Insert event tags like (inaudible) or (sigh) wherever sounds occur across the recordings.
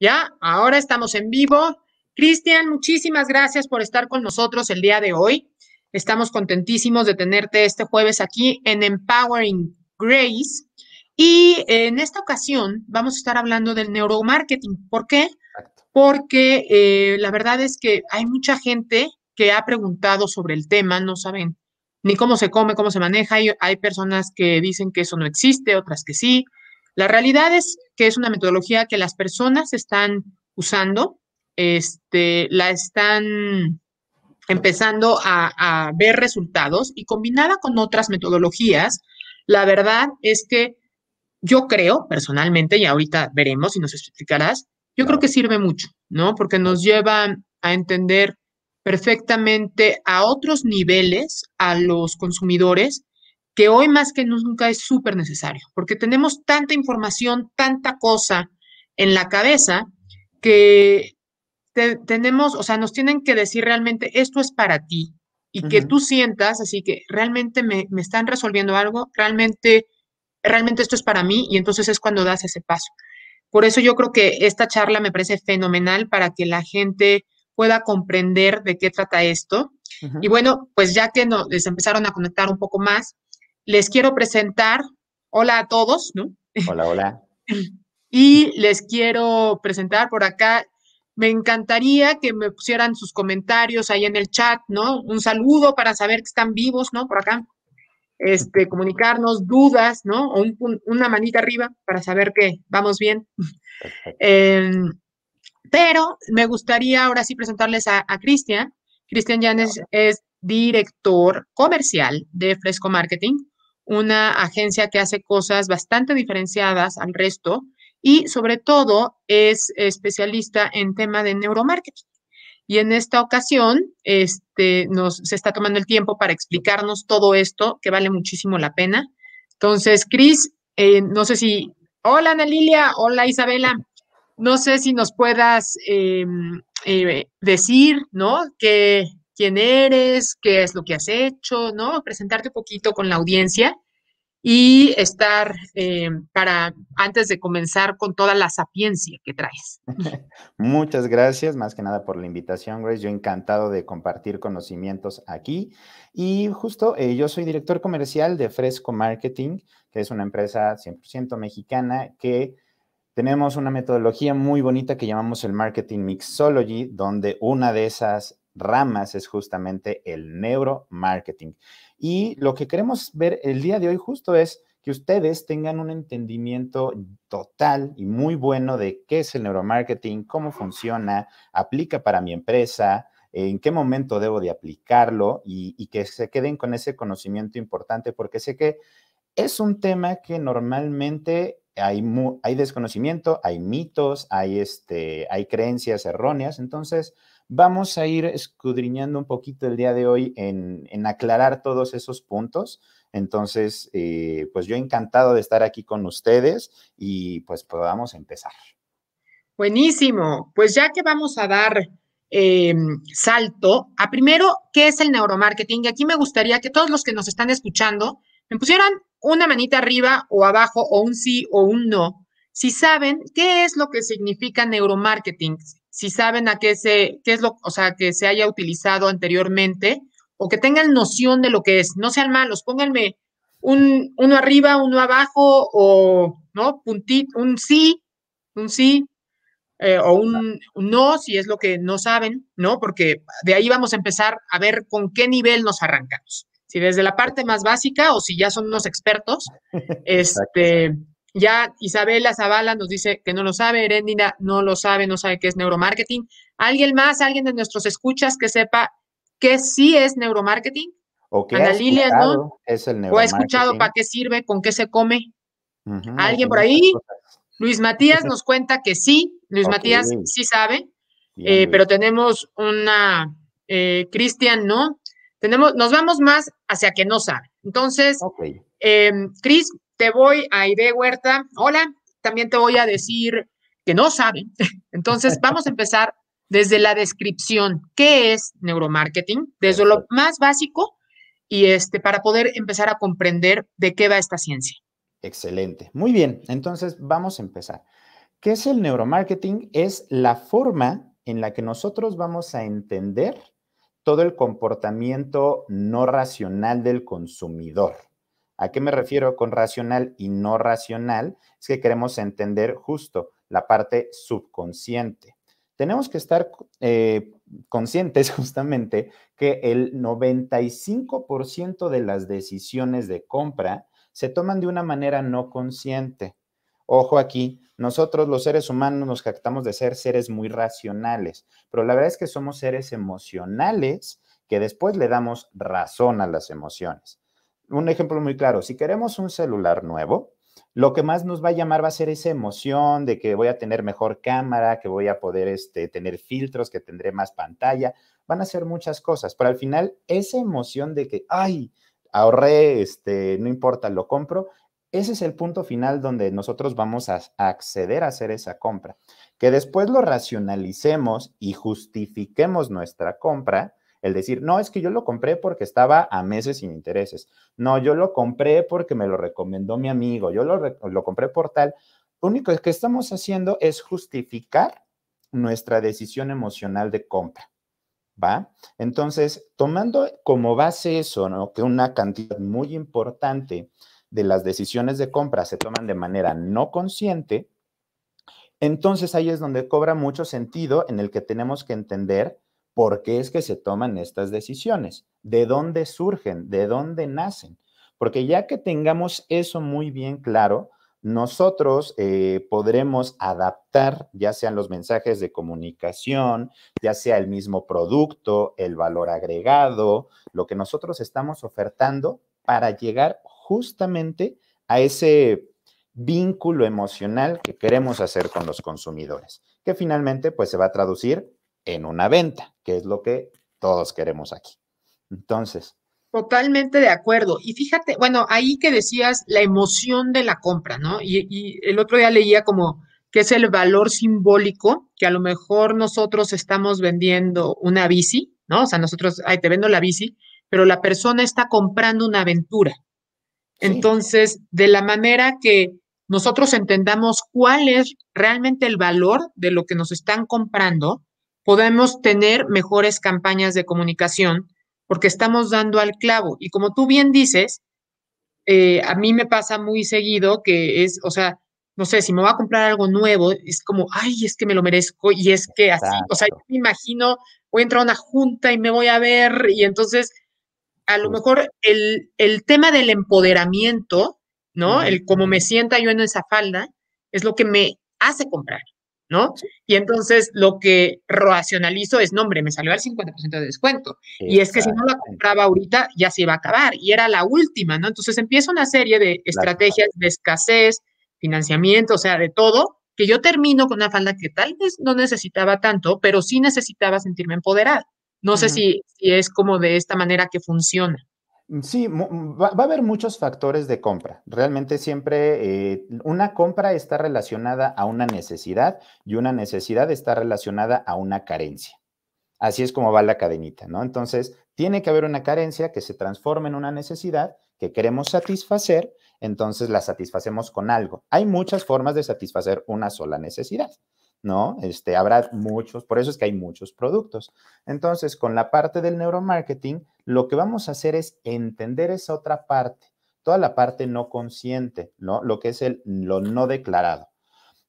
Ya, ahora estamos en vivo. Cristian, muchísimas gracias por estar con nosotros el día de hoy. Estamos contentísimos de tenerte este jueves aquí en Empowering Grace. Y en esta ocasión vamos a estar hablando del neuromarketing. ¿Por qué? Porque eh, la verdad es que hay mucha gente que ha preguntado sobre el tema, no saben ni cómo se come, cómo se maneja. hay personas que dicen que eso no existe, otras que sí. La realidad es que es una metodología que las personas están usando, este, la están empezando a, ver resultados y combinada con otras metodologías, la verdad es que yo creo personalmente, y ahorita veremos y nos explicarás, yo creo que sirve mucho, ¿no? Porque nos lleva a entender perfectamente a otros niveles a los consumidores que hoy más que nunca es súper necesario, porque tenemos tanta información, tanta cosa en la cabeza que tenemos, o sea, nos tienen que decir realmente esto es para ti y que tú sientas, así que realmente me, están resolviendo algo, realmente, realmente esto es para mí y entonces es cuando das ese paso. Por eso yo creo que esta charla me parece fenomenal para que la gente pueda comprender de qué trata esto. Y bueno, pues ya que nos les empezaron a conectar un poco más, les quiero presentar, hola a todos, ¿no? Hola, hola. y les quiero presentar por acá. Me encantaría que me pusieran sus comentarios ahí en el chat, ¿no? Un saludo para saber que están vivos, ¿no? Por acá. Este, comunicarnos dudas, ¿no? O una manita arriba para saber que vamos bien. Em, pero me gustaría ahora sí presentarles a, a Cristian. Cristian Llanes es director comercial de Fresco Marketing una agencia que hace cosas bastante diferenciadas al resto y sobre todo es especialista en tema de neuromarketing. Y en esta ocasión, este, nos, se está tomando el tiempo para explicarnos todo esto, que vale muchísimo la pena. Entonces, Cris, eh, no sé si... Hola, Ana Lilia. Hola, Isabela. No sé si nos puedas em, eh, decir, ¿no? Que, quién eres, qué es lo que has hecho, ¿no? Presentarte un poquito con la audiencia y estar eh, para antes de comenzar con toda la sapiencia que traes. (laughs) Muchas gracias, más que nada por la invitación, Grace. Yo encantado de compartir conocimientos aquí. Y justo eh, yo soy director comercial de Fresco Marketing, que es una empresa 100% mexicana que tenemos una metodología muy bonita que llamamos el Marketing Mixology, donde una de esas ramas es justamente el neuromarketing. Y lo que queremos ver el día de hoy justo es que ustedes tengan un entendimiento total y muy bueno de qué es el neuromarketing, cómo funciona, aplica para mi empresa, en qué momento debo de aplicarlo y, que se queden con ese conocimiento importante porque sé que es un tema que normalmente hay, hay desconocimiento, hay mitos, hay, este, hay creencias erróneas, entonces Vamos a ir escudriñando un poquito el día de hoy en, aclarar todos esos puntos. Entonces, eh, pues yo encantado de estar aquí con ustedes y pues podamos empezar. Buenísimo. Pues ya que vamos a dar eh, salto a primero, ¿qué es el neuromarketing? Y aquí me gustaría que todos los que nos están escuchando me pusieran una manita arriba o abajo o un sí o un no. Si saben qué es lo que significa neuromarketing, si saben a qué se, qué es lo, o sea, que se haya utilizado anteriormente o que tengan noción de lo que es. No sean malos, pónganme un, uno arriba, uno abajo o, ¿no? Puntito, un sí, un sí, eh, o un, un, no, si es lo que no saben, ¿no? Porque de ahí vamos a empezar a ver con qué nivel nos arrancamos. Si desde la parte más básica o si ya son unos expertos, (laughs) este, ya Isabela Zavala nos dice que no lo sabe, Erendina no lo sabe, no sabe qué es neuromarketing. ¿Alguien más, alguien de nuestros escuchas que sepa qué sí es neuromarketing? O Ana ¿no? ¿O ha escuchado para qué sirve, con qué se come? ¿Alguien por ahí? Luis Matías nos cuenta que sí, Luis Matías sí sabe, eh, pero tenemos una, eh, Cristian, ¿no? Tenemos, nos vamos más hacia que no sabe. Entonces, em, Cris, te voy a de Huerta, hola, también te voy a decir que no saben. (laughs) Entonces, vamos a empezar desde la descripción. ¿Qué es neuromarketing? Desde lo más básico y este, para poder empezar a comprender de qué va esta ciencia. Excelente. Muy bien, entonces vamos a empezar. ¿Qué es el neuromarketing? Es la forma en la que nosotros vamos a entender todo el comportamiento no racional del consumidor. ¿A qué me refiero con racional y no racional? Es que queremos entender justo la parte subconsciente. Tenemos que estar eh, conscientes (laughs) justamente que el 95% de las decisiones de compra se toman de una manera no consciente. Ojo aquí, nosotros los seres humanos nos jactamos de ser seres muy racionales, pero la verdad es que somos seres emocionales que después le damos razón a las emociones un ejemplo muy claro, si queremos un celular nuevo, lo que más nos va a llamar va a ser esa emoción de que voy a tener mejor cámara, que voy a poder este, tener filtros, que tendré más pantalla. Van a ser muchas cosas, pero al final esa emoción de que, ay, ahorré, este, no importa, lo compro, ese es el punto final donde nosotros vamos a, acceder a hacer esa compra. Que después lo racionalicemos y justifiquemos nuestra compra, el decir, no, es que yo lo compré porque estaba a meses sin intereses. No, yo lo compré porque me lo recomendó mi amigo. Yo lo, compré por tal. Lo único que estamos haciendo es justificar nuestra decisión emocional de compra. ¿Va? Entonces, tomando como base eso, ¿no? que una cantidad muy importante de las decisiones de compra se toman de manera no consciente, entonces ahí es donde cobra mucho sentido en el que tenemos que entender por qué es que se toman estas decisiones, de dónde surgen, de dónde nacen. Porque ya que tengamos eso muy bien claro, nosotros eh, podremos adaptar, ya sean los mensajes de comunicación, ya sea el mismo producto, el valor agregado, lo que nosotros estamos ofertando para llegar justamente a ese vínculo emocional que queremos hacer con los consumidores, que finalmente pues se va a traducir en una venta que es lo que todos queremos aquí. Entonces. Totalmente de acuerdo. Y fíjate, bueno, ahí que decías la emoción de la compra, ¿no? Y, el otro día leía como que es el valor simbólico, que a lo mejor nosotros estamos vendiendo una bici, ¿no? O sea, nosotros, ay, te vendo la bici, pero la persona está comprando una aventura. Entonces, de la manera que nosotros entendamos cuál es realmente el valor de lo que nos están comprando, podemos tener mejores campañas de comunicación, porque estamos dando al clavo. Y como tú bien dices, eh, a mí me pasa muy seguido que es, o sea, no sé, si me voy a comprar algo nuevo, es como, ay, es que me lo merezco y es que así, o sea, yo me imagino, voy a entrar a una junta y me voy a ver y entonces, a lo mejor el, el tema del empoderamiento, ¿no? El cómo me sienta yo en esa falda, es lo que me hace comprar. ¿no? Y entonces lo que racionalizo es, no, hombre, me salió al 50% de descuento. Y es que si no la compraba ahorita, ya se iba a acabar. Y era la última, ¿no? Entonces empieza una serie de estrategias de escasez, financiamiento, o sea, de todo, que yo termino con una falda que tal vez no necesitaba tanto, pero sí necesitaba sentirme empoderada. No sé si es como de esta manera que funciona. Mm, sí, mm, va, a haber muchos factores de compra. Realmente siempre eh, una compra está relacionada a una necesidad y una necesidad está relacionada a una carencia. Así es como va la cadenita, ¿no? Entonces, tiene que haber una carencia que se transforme en una necesidad que queremos satisfacer, entonces la satisfacemos con algo. Hay muchas formas de satisfacer una sola necesidad. ¿no? Este, habrá muchos, por eso es que hay muchos productos. Entonces, con la parte del neuromarketing, lo que vamos a hacer es entender esa otra parte, toda la parte no consciente, ¿no? Lo que es el, lo no declarado.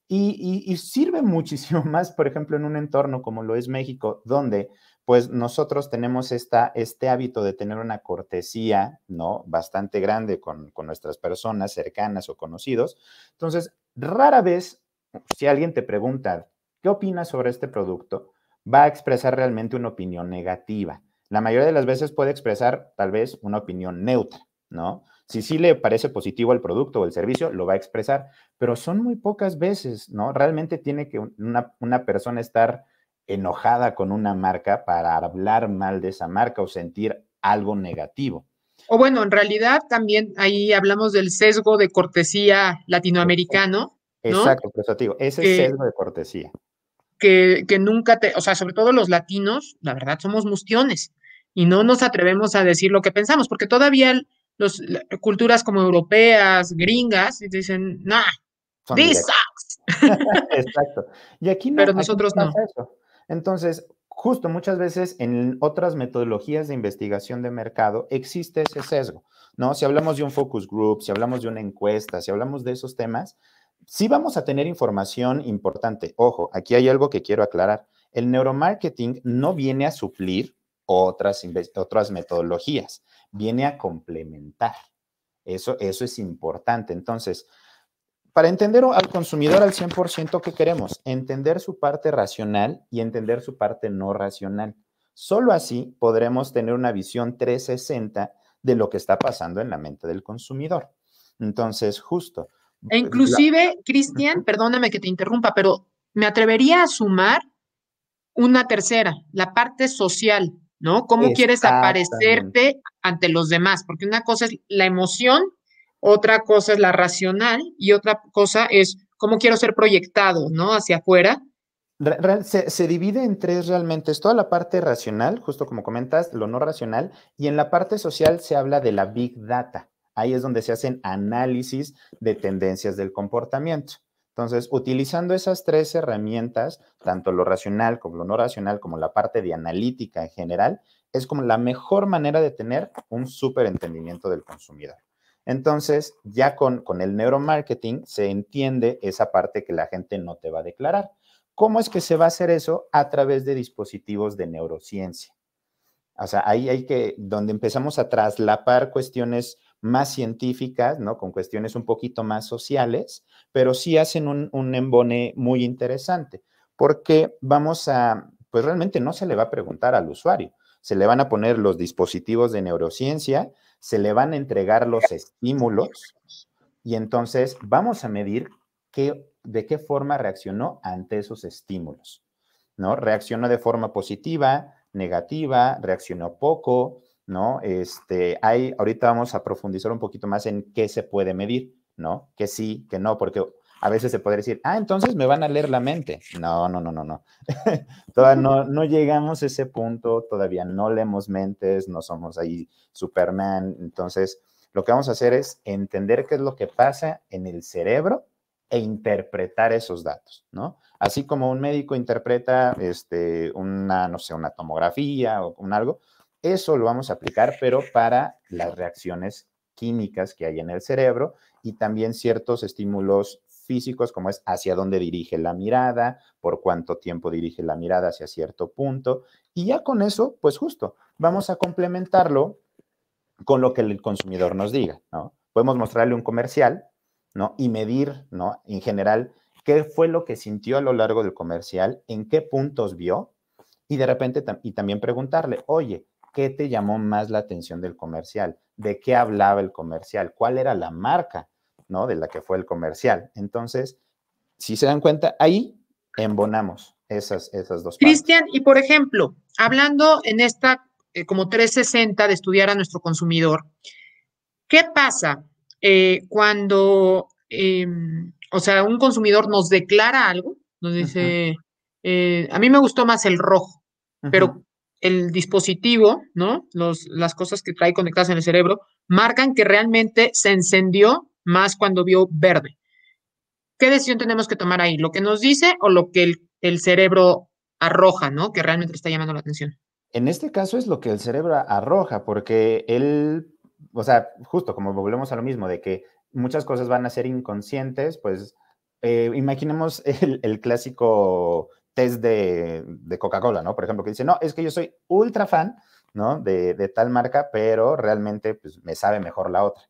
Y, sirve (laughs) muchísimo más, por ejemplo, en un entorno como lo es México, donde pues nosotros tenemos esta, este hábito de tener una cortesía, ¿no? Bastante grande con, con nuestras personas cercanas o conocidos. Entonces, rara vez si alguien te pregunta, ¿qué opinas sobre este producto? Va a expresar realmente una opinión negativa. La mayoría de las veces puede expresar tal vez una opinión neutra, ¿no? Si sí le parece positivo el producto o el servicio, lo va a expresar, pero son muy pocas veces, ¿no? Realmente tiene que una, una persona estar enojada con una marca para hablar mal de esa marca o sentir algo negativo. O bueno, en realidad también ahí hablamos del sesgo de cortesía latinoamericano, Exacto, eso te digo, ese sesgo de cortesía. Que, que, nunca te, o sea, sobre todo los latinos, la verdad, somos mustiones y no nos atrevemos a decir lo que pensamos, porque todavía las culturas como europeas, gringas, dicen, no, this sucks. (laughs) Exacto. Y aquí no, Pero nosotros no. Entonces, justo muchas veces en otras metodologías de investigación de mercado existe ese sesgo, ¿no? Si hablamos de un focus group, si hablamos de una encuesta, si hablamos de esos temas, sí vamos a tener información importante. Ojo, aquí hay algo que quiero aclarar. El neuromarketing no viene a suplir otras, metodologías, viene a complementar. Eso, eso es importante. Entonces, para entender al consumidor al 100%, ¿qué queremos? Entender su parte racional y entender su parte no racional. Solo así podremos tener una visión 360 de lo que está pasando en la mente del consumidor. Entonces, justo, e pues, inclusive, Cristian, perdóname que te interrumpa, pero me atrevería a sumar una tercera, la parte social, ¿no? ¿Cómo quieres aparecerte ante los demás? Porque una cosa es la emoción, otra cosa es la racional y otra cosa es cómo quiero ser proyectado, ¿no? Hacia afuera. Se, se, divide en tres realmente. Es toda la parte racional, justo como comentas, lo no racional, y en la parte social se habla de la big data. Ahí es donde se hacen análisis de tendencias del comportamiento. Entonces, utilizando esas tres herramientas, tanto lo racional como lo no racional, como la parte de analítica en general, es como la mejor manera de tener un súper entendimiento del consumidor. Entonces, ya con, con el neuromarketing se entiende esa parte que la gente no te va a declarar. ¿Cómo es que se va a hacer eso? A través de dispositivos de neurociencia. O sea, ahí hay que, donde empezamos a traslapar cuestiones más científicas, ¿no? Con cuestiones un poquito más sociales, pero sí hacen un, embone muy interesante, porque vamos a, pues realmente no se le va a preguntar al usuario, se le van a poner los dispositivos de neurociencia, se le van a entregar los estímulos y entonces vamos a medir de qué forma reaccionó ante esos estímulos, ¿no? Reaccionó de forma positiva, negativa, reaccionó poco, ¿no? Este, hay, ahorita vamos a profundizar un poquito más en qué se puede medir, ¿no? Que sí, que no, porque a veces se podría decir, ah, entonces me van a leer la mente. No, no, no, no, no. (laughs) todavía no, no llegamos a ese punto, todavía no leemos mentes, no somos ahí Superman. Entonces, lo que vamos a hacer es entender qué es lo que pasa en el cerebro e interpretar esos datos, ¿no? Así como un médico interpreta, este, una, no sé, una tomografía o un algo, eso lo vamos a aplicar, pero para las reacciones químicas que hay en el cerebro y también ciertos estímulos físicos, como es hacia dónde dirige la mirada, por cuánto tiempo dirige la mirada hacia cierto punto. Y ya con eso, pues justo, vamos a complementarlo con lo que el consumidor nos diga, ¿no? Podemos mostrarle un comercial, ¿no? Y medir, ¿no? En general, qué fue lo que sintió a lo largo del comercial, en qué puntos vio, y de repente, y también preguntarle, oye, qué te llamó más la atención del comercial, de qué hablaba el comercial, cuál era la marca, ¿no? De la que fue el comercial. Entonces, si se dan cuenta, ahí embonamos esas, esas dos. Cristian, y por ejemplo, hablando en esta eh, como 360 de estudiar a nuestro consumidor, ¿qué pasa eh, cuando, em, o sea, un consumidor nos declara algo, nos dice, eh, a mí me gustó más el rojo, pero el dispositivo, ¿no? las cosas que trae conectadas en el cerebro, marcan que realmente se encendió más cuando vio verde. ¿Qué decisión tenemos que tomar ahí? ¿Lo que nos dice o lo que el, cerebro arroja, ¿no? Que realmente está llamando la atención. En este caso es lo que el cerebro arroja, porque él, o sea, justo como volvemos a lo mismo, de que muchas cosas van a ser inconscientes, pues eh, imaginemos el, el clásico es de, Coca-Cola, ¿no? Por ejemplo, que dice, no, es que yo soy ultra fan, ¿no? De, tal marca, pero realmente pues, me sabe mejor la otra.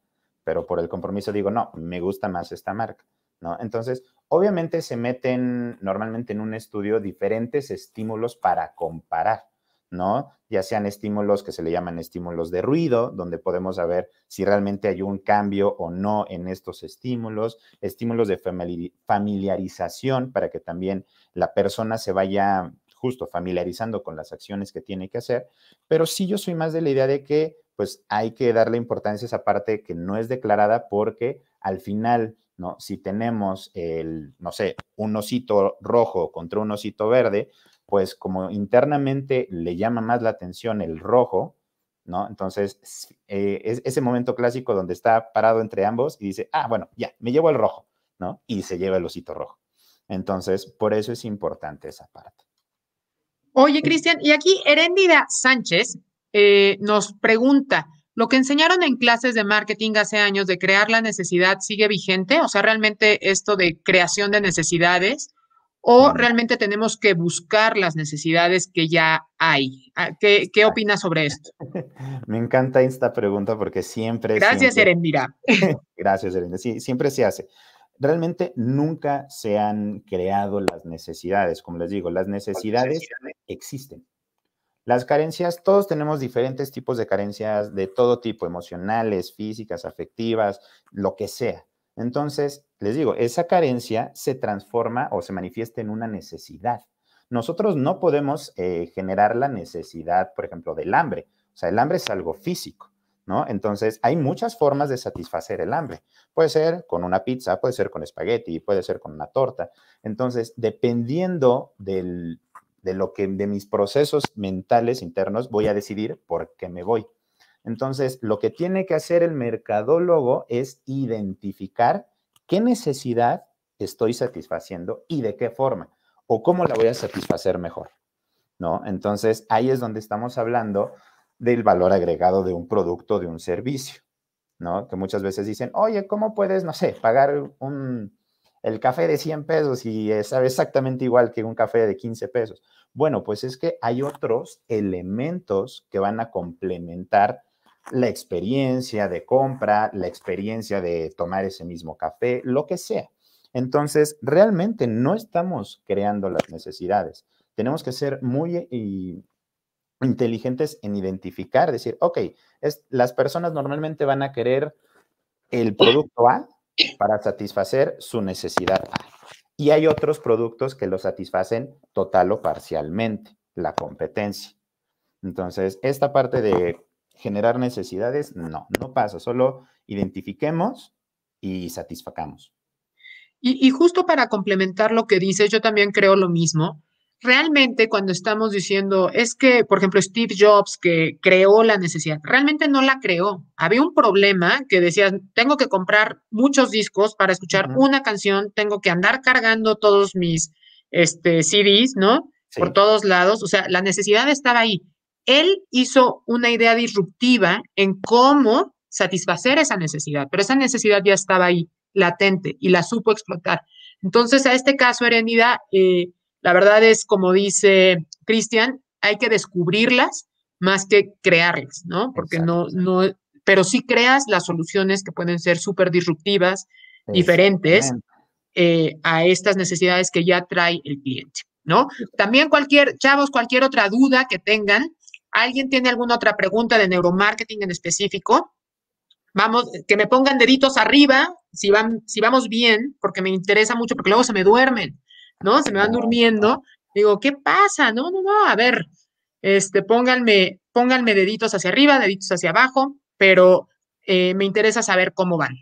Pero por el compromiso digo, no, me gusta más esta marca, ¿no? Entonces, obviamente se meten normalmente en un estudio diferentes estímulos para comparar, ¿no? Ya sean estímulos que se le llaman estímulos de ruido, donde podemos saber si realmente hay un cambio o no en estos estímulos, estímulos de familiarización para que también la persona se vaya justo familiarizando con las acciones que tiene que hacer, pero sí yo soy más de la idea de que pues hay que darle importancia a esa parte que no es declarada porque al final, ¿no? Si tenemos el, no sé, un osito rojo contra un osito verde, pues como internamente le llama más la atención el rojo, ¿no? Entonces, eh, es ese momento clásico donde está parado entre ambos y dice, ah, bueno, ya, me llevo el rojo, ¿no? Y se lleva el osito rojo. Entonces, por eso es importante esa parte. Oye, Cristian, y aquí Herendida Sánchez eh, nos pregunta, ¿lo que enseñaron en clases de marketing hace años de crear la necesidad sigue vigente? O sea, realmente esto de creación de necesidades, o realmente tenemos que buscar las necesidades que ya hay. Ah, ¿Qué, opinas sobre esto? (laughs) Me encanta esta pregunta porque siempre... Gracias, Herendira. (laughs) Gracias, Herendira. Sí, siempre se hace realmente nunca se han creado las necesidades. Como les digo, las necesidades existen. Las carencias, todos tenemos diferentes tipos de carencias de todo tipo, emocionales, físicas, afectivas, lo que sea. Entonces, les digo, esa carencia se transforma o se manifiesta en una necesidad. Nosotros no podemos eh, generar la necesidad, por ejemplo, del hambre. O sea, el hambre es algo físico. Entonces, hay muchas formas de satisfacer el hambre. Puede ser con una pizza, puede ser con espagueti, puede ser con una torta. Entonces, dependiendo de lo que de mis procesos mentales internos voy a decidir por qué me voy. Entonces, lo que tiene que hacer el mercadólogo es identificar qué necesidad estoy satisfaciendo y de qué forma o cómo la voy a satisfacer mejor, ¿no? Entonces, ahí es donde estamos hablando del valor agregado de un producto, de un servicio, ¿no? Que muchas veces dicen, oye, ¿cómo puedes, no sé, pagar un, el café de 100 pesos y es exactamente igual que un café de 15 pesos? Bueno, pues es que hay otros elementos que van a complementar la experiencia de compra, la experiencia de tomar ese mismo café, lo que sea. Entonces, realmente no estamos creando las necesidades. Tenemos que ser muy inteligentes en identificar, decir, ok, es, las personas normalmente van a querer el producto A para satisfacer su necesidad A. Y hay otros productos que lo satisfacen total o parcialmente, la competencia. Entonces, esta parte de generar necesidades, no, no pasa, solo identifiquemos y satisfacamos. Y, y, justo para complementar lo que dices, yo también creo lo mismo realmente cuando estamos diciendo, es que, por ejemplo, Steve Jobs que creó la necesidad, realmente no la creó. Había un problema que decía, tengo que comprar muchos discos para escuchar una canción, tengo que andar cargando todos mis este, CDs, ¿no? Por todos lados. O sea, la necesidad estaba ahí. Él hizo una idea disruptiva en cómo satisfacer esa necesidad, pero esa necesidad ya estaba ahí, latente, y la supo explotar. Entonces, a este caso, Herendida, eh, la verdad es, como dice Cristian, hay que descubrirlas más que crearlas, ¿no? Porque no, no, pero sí creas las soluciones que pueden ser súper disruptivas, diferentes eh, a estas necesidades que ya trae el cliente, ¿no? También cualquier, chavos, cualquier otra duda que tengan, ¿alguien tiene alguna otra pregunta de neuromarketing en específico? Vamos, que me pongan deditos arriba si, van, si vamos bien, porque me interesa mucho, porque luego se me duermen. ¿no? Se me van durmiendo. Digo, ¿qué pasa? No, no, no, a ver, este, pónganme, pónganme deditos hacia arriba, deditos hacia abajo, pero eh, me interesa saber cómo van.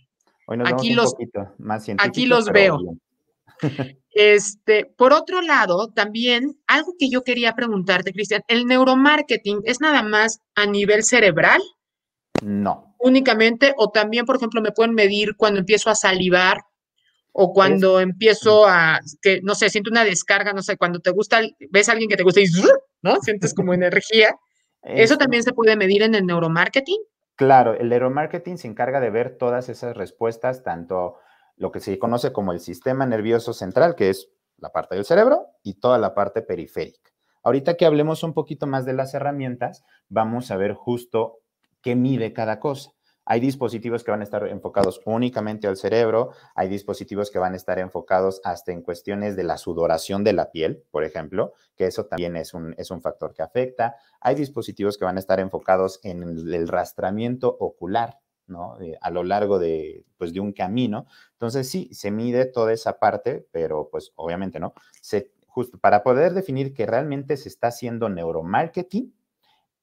aquí, los, aquí los veo. (laughs) este, por otro lado, también algo que yo quería preguntarte, Cristian, ¿el neuromarketing es nada más a nivel cerebral? No. Únicamente, o también, por ejemplo, me pueden medir cuando empiezo a salivar o cuando empiezo a, que no sé, siento una descarga, no sé, cuando te gusta, ves a alguien que te gusta y, ¿no? Sientes como energía. ¿Eso también se puede medir en el neuromarketing? Claro, el neuromarketing se encarga de ver todas esas respuestas, tanto lo que se conoce como el sistema nervioso central, que es la parte del cerebro, y toda la parte periférica. Ahorita que hablemos un poquito más de las herramientas, vamos a ver justo qué mide cada cosa. Hay dispositivos que van a estar enfocados únicamente al cerebro, hay dispositivos que van a estar enfocados hasta en cuestiones de la sudoración de la piel, por ejemplo, que eso también es un, es un factor que afecta. Hay dispositivos que van a estar enfocados en el, rastramiento ocular, ¿no? Eh, a lo largo de, pues, de un camino. Entonces, sí, se mide toda esa parte, pero pues obviamente, ¿no? Se, justo para poder definir que realmente se está haciendo neuromarketing,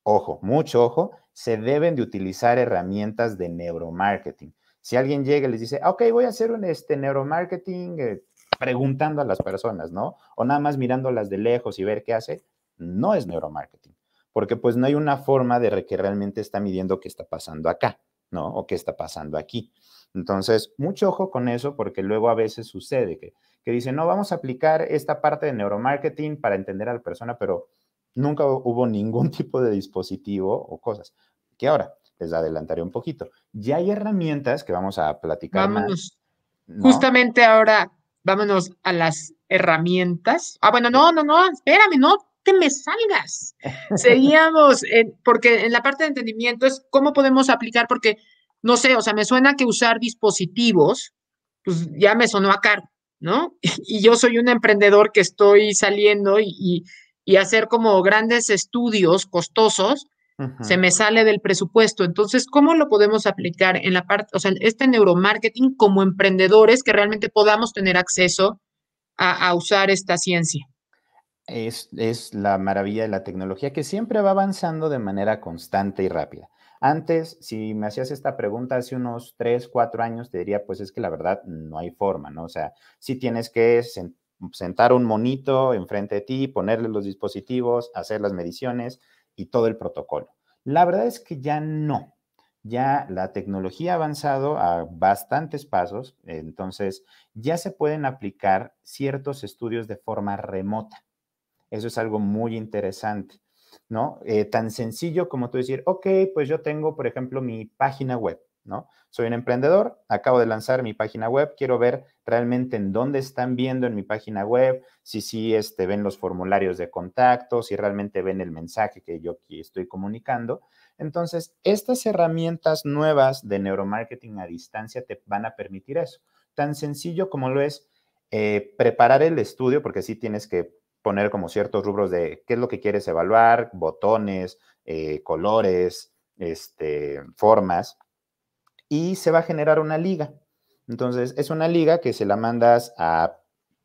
ojo, mucho ojo, se deben de utilizar herramientas de neuromarketing. Si alguien llega y les dice, ah, ok, voy a hacer un este, neuromarketing eh, preguntando a las personas, ¿no? O nada más mirándolas de lejos y ver qué hace, no es neuromarketing, porque pues no hay una forma de que realmente está midiendo qué está pasando acá, ¿no? O qué está pasando aquí. Entonces, mucho ojo con eso, porque luego a veces sucede que, que dicen, no, vamos a aplicar esta parte de neuromarketing para entender a la persona, pero Nunca hubo ningún (laughs) tipo de dispositivo o cosas. Que ahora les adelantaré un poquito. Ya hay herramientas que vamos a platicar. Vámonos. Justamente ahora, vámonos a las herramientas. Ah, bueno, no, no, no, espérame, no te me salgas. (laughs) Seguíamos, porque en la parte de entendimiento es cómo podemos aplicar, porque no sé, o sea, me suena que usar dispositivos, pues ya me sonó a caro, ¿no? (laughs) Y yo soy un emprendedor que estoy saliendo y y hacer como grandes estudios costosos, se me sale del presupuesto. Entonces, ¿cómo lo podemos aplicar en la parte, o sea, este neuromarketing como emprendedores que realmente podamos tener acceso a, usar esta ciencia? Es, la maravilla de la tecnología que siempre va avanzando de manera constante y rápida. Antes, si me hacías esta pregunta hace unos 3, 4 años, te diría, pues es que la verdad no hay forma, ¿no? O sea, si tienes que sentar un monito enfrente de ti, ponerle los dispositivos, hacer las mediciones y todo el protocolo. La verdad es que ya no. Ya la tecnología ha avanzado a bastantes pasos, entonces ya se pueden aplicar ciertos estudios de forma remota. Eso es algo muy interesante, ¿no? Eh, tan sencillo como tú decir, ok, pues yo tengo, por ejemplo, mi página web soy un emprendedor, acabo de lanzar mi página web, quiero ver realmente en dónde están viendo en mi página web, si sí este, ven los formularios de contacto, si realmente ven el mensaje que yo aquí estoy comunicando. Entonces, estas herramientas nuevas de neuromarketing a distancia te van a permitir eso. Tan sencillo como lo es eh, preparar el estudio, porque sí tienes que poner como ciertos rubros de qué es lo que quieres evaluar, botones, eh, colores, este, formas, y se va a generar una liga. Entonces, es una liga que se la mandas a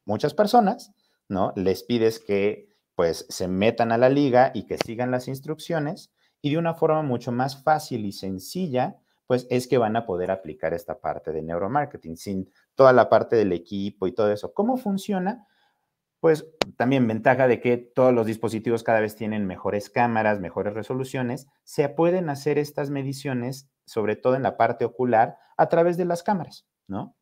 muchas personas, ¿no? Les pides que pues se metan a la liga y que sigan las instrucciones y de una forma mucho más fácil y sencilla, pues es que van a poder aplicar esta parte de neuromarketing sin toda la parte del equipo y todo eso. ¿Cómo funciona? pues también ventaja de que todos los dispositivos cada vez tienen mejores cámaras, mejores resoluciones, se pueden hacer estas mediciones, sobre todo en la parte ocular, a través de las cámaras, ¿no?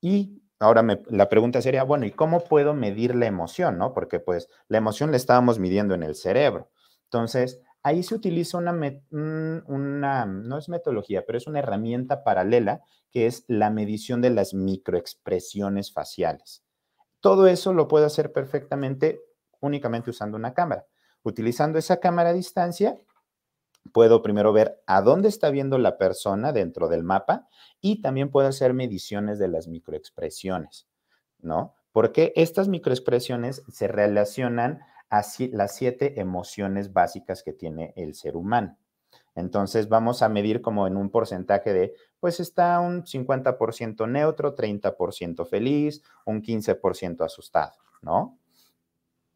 Y ahora la pregunta sería, bueno, ¿y cómo puedo medir la emoción, no? Porque pues la emoción la estábamos midiendo en el cerebro. Entonces, ahí se utiliza una, una, no es metodología, pero es una herramienta paralela que es la medición de las microexpresiones faciales. Todo eso lo puedo hacer perfectamente únicamente usando una cámara. Utilizando esa cámara a distancia, puedo primero ver a dónde está viendo la persona dentro del mapa y también puedo hacer mediciones de las microexpresiones, ¿no? Porque estas microexpresiones se relacionan a las siete emociones básicas que tiene el ser humano. Entonces vamos a medir como en un porcentaje de, pues está un 50% neutro, 30% feliz, un 15% asustado, ¿no?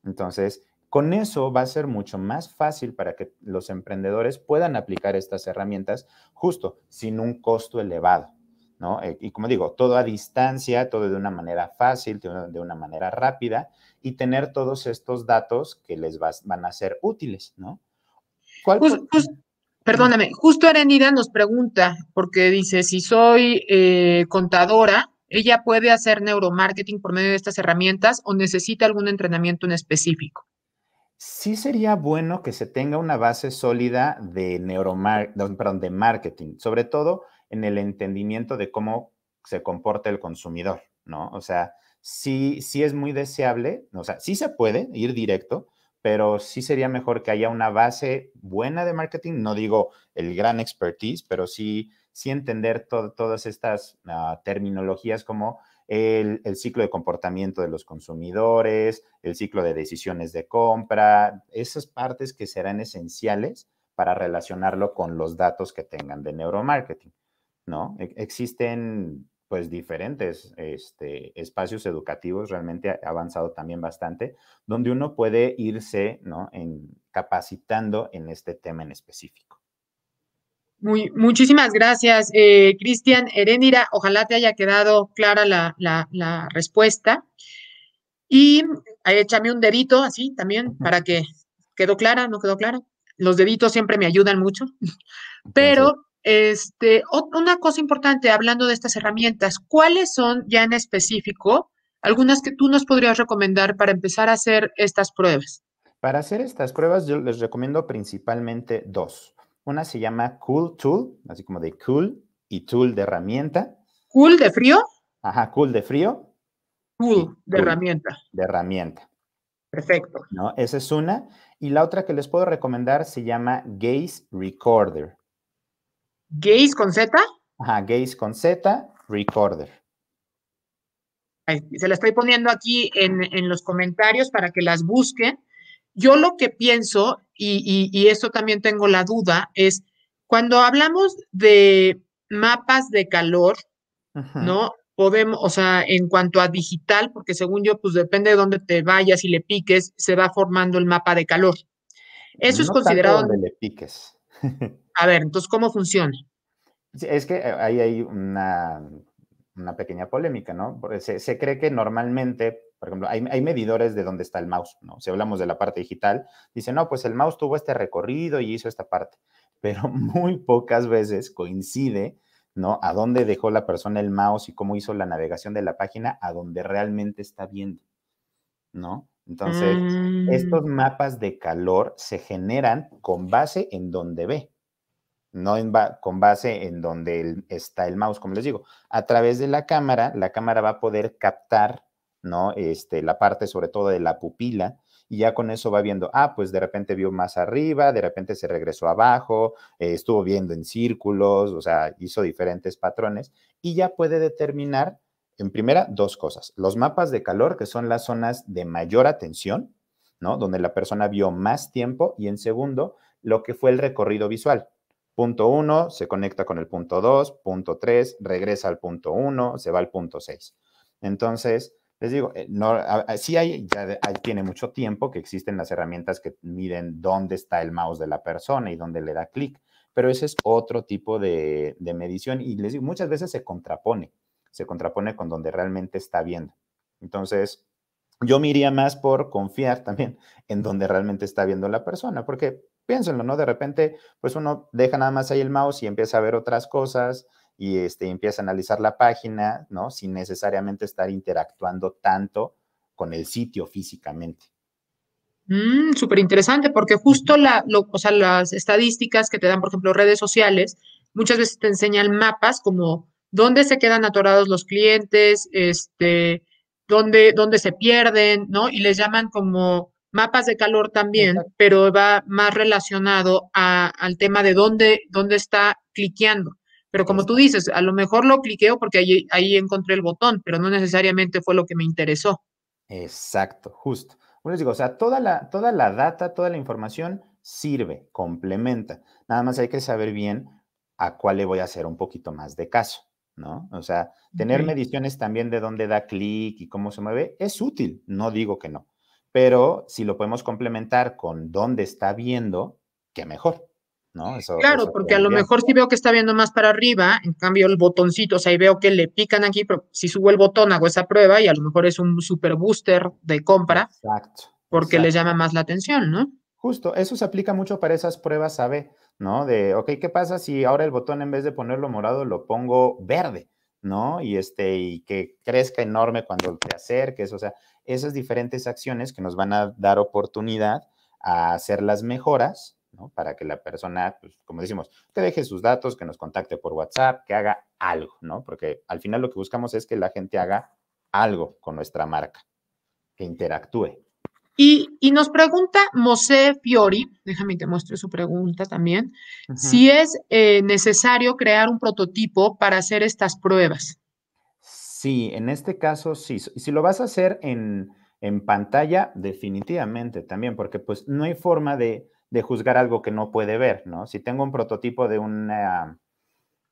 Entonces, con eso va a ser mucho más fácil para que los emprendedores puedan aplicar estas herramientas justo sin un costo elevado, ¿no? Eh, y como digo, todo a distancia, todo de una manera fácil, de una manera rápida y tener todos estos datos que les van a ser útiles, ¿no? ¿Cuál, Perdóname, justo Arenida nos pregunta, porque dice, si soy eh, contadora, ¿ella puede hacer neuromarketing por medio de estas herramientas o necesita algún entrenamiento en específico? Sí sería bueno que se tenga una base sólida de, neuromar perdón, de marketing, sobre todo en el entendimiento de cómo se comporta el consumidor, ¿no? O sea, sí, sí es muy deseable, o sea, sí se puede ir directo, pero sí sería mejor que haya una base buena de marketing, no digo el gran expertise, pero sí, entender todas estas ah, terminologías como el, ciclo de comportamiento de los consumidores, el ciclo de decisiones de compra, esas partes que serán esenciales para relacionarlo con los datos que tengan de neuromarketing, ¿no? E-, existen pues diferentes este, espacios educativos, realmente ha avanzado también bastante, donde uno puede irse en, capacitando en este tema en específico. Muy, muchísimas gracias, eh, Cristian. Erenira, ojalá te haya quedado clara la, la respuesta. Y eh, échame un dedito así también para que quedó clara, no quedó clara. Los deditos siempre me ayudan mucho, (laughs) pero este, una cosa importante hablando de estas herramientas, ¿cuáles son ya en específico algunas que tú nos podrías recomendar para empezar a hacer estas pruebas? Para hacer estas pruebas yo les recomiendo principalmente dos. Una se llama Cool Tool, así como de cool y tool de herramienta. Cool de frío. Ajá, cool de frío. Cool de herramienta. De herramienta. Perfecto. ¿No? Esa es una. Y la otra que les puedo recomendar se llama Gaze Recorder. Gaze con Z. Ajá, Gaze con Z, Recorder. Se la estoy poniendo aquí en, los comentarios para que las busquen. Yo lo que pienso, y, y, esto también tengo la duda, es cuando hablamos de mapas de calor, ¿no? Podemos, o sea, en cuanto a digital, porque según yo, pues depende de dónde te vayas y le piques, se va formando el mapa de calor. Eso es considerado. le piques. A ver, entonces, ¿cómo funciona? Es que eh, ahí hay una, pequeña polémica, ¿no? se, cree que normalmente, por ejemplo, hay, hay, medidores de dónde está el mouse, ¿no? Si hablamos de la parte digital, dice no, pues el mouse tuvo este recorrido y hizo esta parte, (laughs) pero muy pocas veces coincide, ¿no? A dónde dejó la persona el mouse y cómo hizo la navegación de la página a donde realmente está viendo, ¿no? Entonces, mm. estos mapas de calor se generan con base en donde ve, no con base en donde está el mouse, como les digo. A través de la cámara, la cámara va a poder captar, ¿no? Este, la parte sobre todo de la pupila y ya con eso va viendo, ah, pues de repente vio más arriba, de repente se regresó abajo, eh, estuvo viendo en círculos, o sea, hizo diferentes patrones y ya puede determinar en primera, dos cosas. Los mapas de calor, que son las zonas de mayor atención, ¿no? Donde la persona vio más tiempo. Y en segundo, lo que fue el recorrido visual. Punto 1 se conecta con el punto dos, punto tres regresa al punto 1, se va al punto 6. Entonces, les digo, eh, sí hay, ya tiene mucho tiempo que existen las herramientas que miden dónde está el mouse de la persona y dónde le da clic, pero ese es otro tipo de, de medición y les digo, muchas veces se contrapone se contrapone con donde realmente está viendo. Entonces, yo me iría más por confiar (laughs) también en donde realmente está viendo la persona, porque piénsenlo, ¿no? De repente, pues uno deja nada más ahí el mouse y empieza a ver otras cosas y este, empieza a analizar la página, ¿no? Sin necesariamente estar interactuando tanto con el sitio físicamente. Mm, Súper interesante, porque justo la, las estadísticas que te dan, por ejemplo, redes sociales, muchas veces te enseñan mapas como dónde se quedan atorados los clientes, este, dónde, se pierden, ¿no? Y les llaman como mapas de calor también, pero va más relacionado al tema de dónde, dónde está cliqueando. Pero como tú dices, a lo mejor lo cliqueo porque ahí, ahí encontré el botón, pero no necesariamente fue lo que me interesó. Exacto, justo. Bueno, les digo, o sea, toda la, toda la data, toda la información sirve, complementa. Nada más hay que saber bien a cuál le voy a hacer un poquito más de caso. ¿no? O sea, tener mediciones también de dónde da clic y cómo se mueve es útil, no digo que no, pero si lo podemos complementar con dónde está viendo, qué mejor. ¿No? claro, porque a lo mejor si veo que está viendo más para arriba, en cambio el botoncito, o sea, ahí veo que le pican aquí, pero si subo el botón hago esa prueba y a lo mejor es un super booster de compra. Exacto. Porque le llama más la atención, ¿no? Justo, eso se aplica mucho para esas pruebas AB. ¿no? De, ok, ¿qué pasa si ahora el botón en vez de ponerlo morado lo pongo verde, ¿no? Y, este, y que crezca enorme cuando te acerques, o sea, esas diferentes acciones que nos van a dar oportunidad a hacer las mejoras, ¿no? Para que la persona, pues, como decimos, que deje sus datos, que nos contacte por WhatsApp, que haga algo, ¿no? Porque al final lo que buscamos es que la gente haga algo con nuestra marca, que interactúe. Y, nos pregunta Mosé Fiori, déjame te muestre su pregunta también, si es eh, necesario crear un prototipo para hacer estas pruebas. Sí, en este caso sí. Si lo vas a hacer en, pantalla, definitivamente también, porque pues no hay forma de, juzgar algo que no puede ver, ¿no? Si tengo un prototipo de una,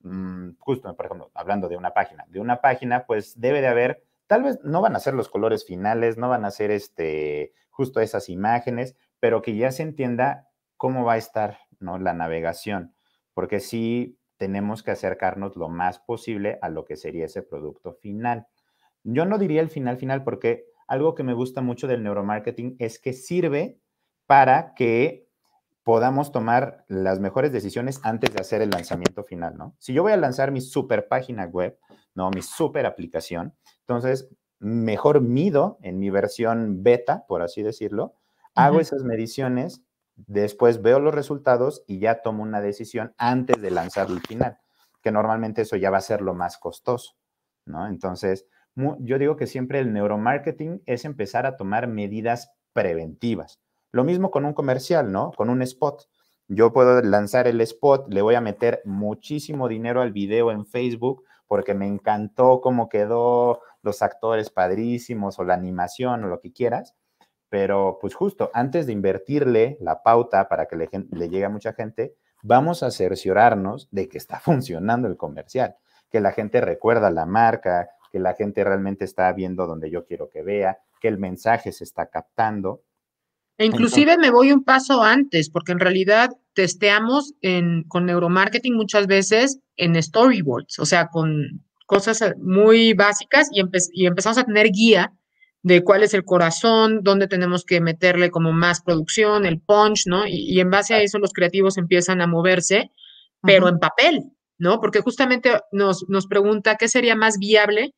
mm, justo, por ejemplo, hablando de una página, de una página, pues debe de haber, tal vez no van a ser los colores finales, no van a ser este justo esas imágenes, pero que ya se entienda cómo va a estar ¿no? la navegación, porque sí tenemos que acercarnos lo más posible a lo que sería ese producto final. Yo no diría el final final porque algo que me gusta mucho del neuromarketing es que sirve para que podamos tomar las mejores decisiones antes de hacer el lanzamiento final, ¿no? Si yo voy a lanzar mi super página web, ¿no? Mi super aplicación, entonces mejor mido en mi versión beta, por así decirlo, hago esas mediciones, después veo los resultados y ya tomo una decisión antes de lanzar el final, que normalmente eso ya va a ser lo más costoso, ¿no? Entonces, yo digo que siempre el neuromarketing es empezar a tomar medidas preventivas. Lo mismo con un comercial, ¿no? Con un spot. Yo puedo lanzar el spot, le voy a meter muchísimo dinero al video en Facebook porque me encantó cómo quedó los actores padrísimos o la animación o lo que quieras, pero pues justo antes de invertirle la pauta para que le, llegue a mucha gente, vamos a cerciorarnos de que está (laughs) funcionando el comercial, que la gente recuerda la marca, que la gente realmente está viendo donde yo quiero que vea, que el mensaje se está captando. E inclusive me voy un paso antes, porque en realidad testeamos con neuromarketing muchas veces en storyboards, o sea, con cosas eh, muy básicas y, empezamos a tener guía de cuál es el corazón, dónde tenemos que meterle como más producción, el punch, ¿no? Y, en base a eso los creativos empiezan a moverse, pero en papel, ¿no? Porque justamente nos, pregunta qué sería más viable,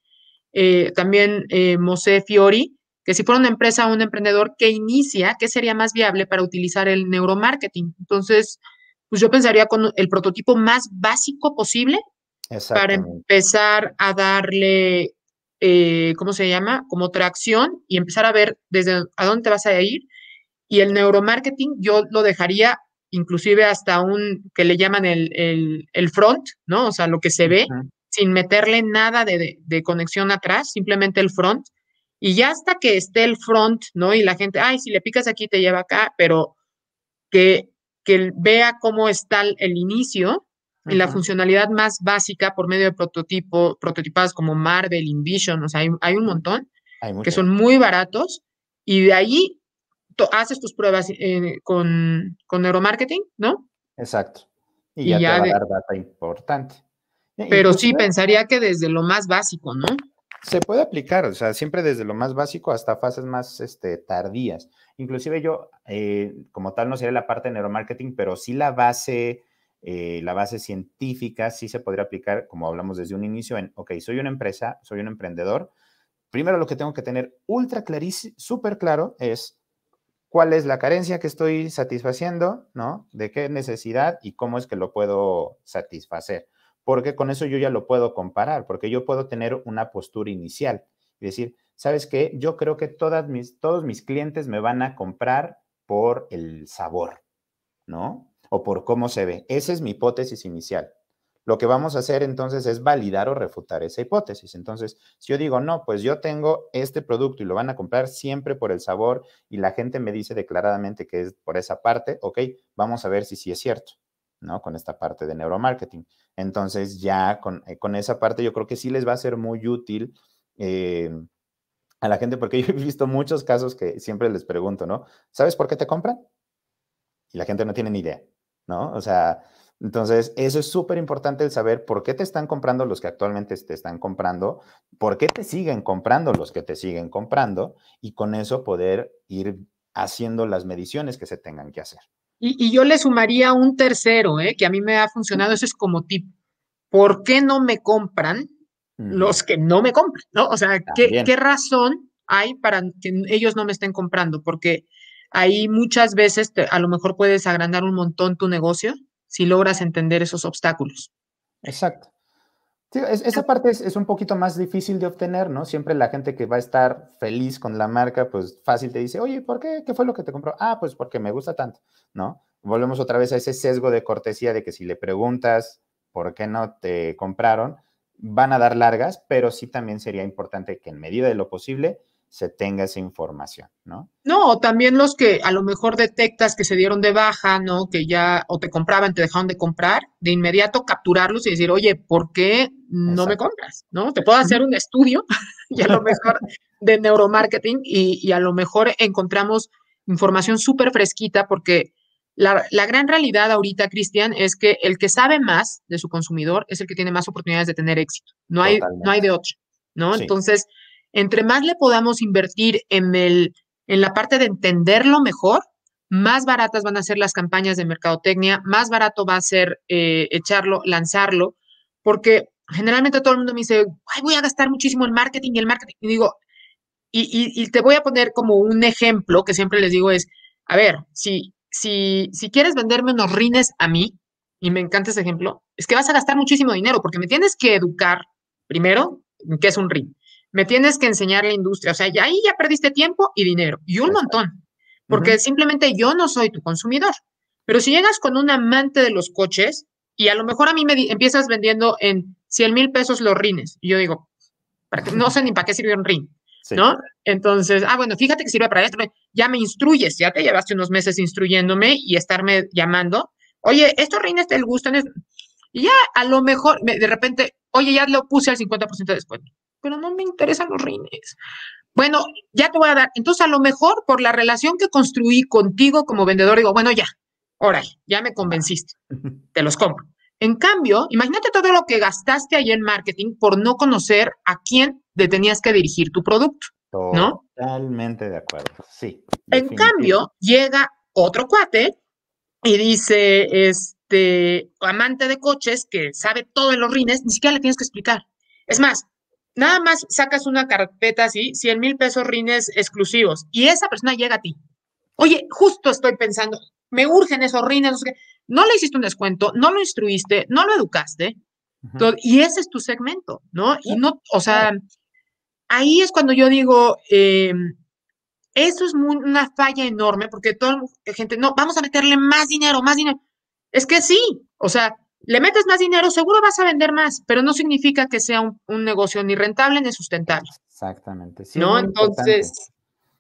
eh, también eh, Mosé Fiori, que si fuera una empresa o un emprendedor que inicia, ¿qué sería más viable para utilizar el neuromarketing? Entonces, pues yo pensaría con el prototipo más básico posible para empezar a darle, eh, ¿cómo se llama? Como tracción y empezar a ver desde a dónde te vas a ir. Y el neuromarketing yo lo dejaría inclusive hasta un que le llaman el, front, ¿no? O sea, lo que se ve, sin meterle nada de, conexión atrás, simplemente el front. Y ya hasta que esté el front, ¿no? Y la gente, ay, si le picas aquí te lleva acá, pero que, vea cómo está el inicio, y la funcionalidad más básica por medio de prototipo, prototipadas como Marvel, InVision, o sea, hay, un montón que son muy baratos y de ahí haces tus pruebas eh, con, con, neuromarketing, ¿no? Exacto. Y ya, te va a dar data importante. Pero pues sí, pensaría que desde lo más básico, ¿no? Se puede aplicar, o sea, siempre desde lo más básico hasta fases más este, tardías. Inclusive yo, eh, como tal, no sería la parte de neuromarketing, pero sí la base eh, la base científica sí se podría aplicar, como hablamos desde un inicio, en, ok, soy una empresa, soy un emprendedor. Primero lo que tengo que tener ultra clarísimo, súper claro es cuál es la carencia que estoy satisfaciendo, ¿no? De qué necesidad y cómo es que lo puedo satisfacer. Porque con eso yo ya lo puedo comparar, porque yo puedo tener una postura inicial y decir, ¿sabes qué? Yo creo que todas mis, todos mis clientes me van a comprar por el sabor, ¿no? o por cómo se ve. Esa es mi hipótesis inicial. Lo que vamos a hacer entonces es validar o refutar esa hipótesis. Entonces, si yo digo, no, pues yo tengo este producto y lo van a comprar siempre por el sabor y la gente me dice declaradamente que es por esa parte, ok, vamos a ver si sí es cierto, ¿no? Con esta parte de neuromarketing. Entonces, ya con, eh, esa parte yo creo que sí les va a ser muy útil. Eh, a la gente, porque (laughs) yo he visto muchos casos que siempre les pregunto, ¿no? ¿Sabes por qué te compran? Y la gente no tiene ni idea. ¿no? O sea, entonces, eso es súper importante el saber por qué te están comprando los que actualmente te están comprando, por qué te siguen comprando los que te siguen comprando y con eso poder ir haciendo las mediciones que se tengan que hacer. Y, yo le sumaría un tercero, ¿eh? que a mí me ha funcionado, eso es como tip. ¿Por qué no me compran los que no me compran? ¿no? O sea, ¿qué, ¿qué razón hay para que ellos no me estén comprando? Porque Ahí muchas veces a lo mejor puedes agrandar un montón tu negocio si logras entender esos obstáculos. Exacto. esa parte es, es, un poquito más difícil de obtener, ¿no? Siempre la gente que va a estar feliz con la marca, pues fácil te dice, oye, ¿por qué? ¿Qué fue lo que te compró? Ah, pues porque me gusta tanto, ¿no? Volvemos otra vez a ese sesgo de cortesía de que si le preguntas por qué no te compraron, van a dar largas, pero sí también sería importante que en medida de lo posible se tenga esa información, ¿no? No, también los que a lo mejor detectas que se dieron de baja, ¿no? Que ya o te compraban, te dejaron de comprar, de inmediato capturarlos y decir, oye, ¿por qué no me compras? ¿No? Te puedo hacer un estudio (laughs) y a lo (laughs) mejor de neuromarketing y, a lo mejor encontramos información súper fresquita porque la, gran realidad ahorita, Cristian, es que el que sabe más de su consumidor es el que tiene más oportunidades de tener éxito. No, hay, no hay de otro, ¿no? Entonces entre más le podamos invertir en, el, en la parte de entenderlo mejor, más baratas van a ser las campañas de mercadotecnia, más barato va a ser eh, echarlo, lanzarlo, porque generalmente todo el mundo me dice, voy a gastar muchísimo en marketing y el marketing. Y digo, y, te voy a poner como un ejemplo que siempre les digo es, a ver, si, si, si quieres venderme unos rines a mí, y me encanta ese ejemplo, es que vas a gastar muchísimo dinero porque me tienes que educar primero en qué es un rin me tienes que enseñar la industria. O sea, ya ahí ya perdiste tiempo y dinero, y un montón, porque simplemente yo no soy tu consumidor. Pero si llegas con un amante de los coches y a lo mejor a mí me empiezas vendiendo en 100 mil pesos los rines, y yo digo, ¿para no sé ni para qué sirve un rin. ¿No? Entonces, ah, bueno, fíjate que sirve para esto. Ya me instruyes, ya te llevaste unos meses instruyéndome y estarme llamando. Oye, estos rines te gustan. Y ya a lo mejor de repente, oye, ya lo puse al 50% de descuento pero no me interesan los rines. Bueno, ya te voy a dar. Entonces, a lo mejor por la relación que construí contigo como vendedor, digo, bueno, ya, ahora ya me convenciste, te los compro. En cambio, imagínate todo lo que gastaste ahí en marketing por no conocer a quién te tenías que dirigir tu producto, ¿no? Totalmente de acuerdo, sí. En cambio, llega otro cuate y dice, este, amante de coches que sabe todo de los rines, ni siquiera le tienes que explicar. Es más, nada más sacas una carpeta así, 100 mil pesos rines exclusivos, y esa persona llega a ti. Oye, justo estoy pensando, me urgen esos rines, no, le hiciste un descuento, no lo instruiste, no lo educaste, y ese es tu segmento, ¿no? Y no, o sea, ahí es cuando yo digo, em, eso es una falla enorme, porque toda la gente, no, vamos a meterle más dinero, más dinero. Es que sí, o sea, le metes más dinero, seguro vas a vender más, pero no significa que sea un, negocio ni rentable ni sustentable. Exactamente. Sí, ¿No? Entonces,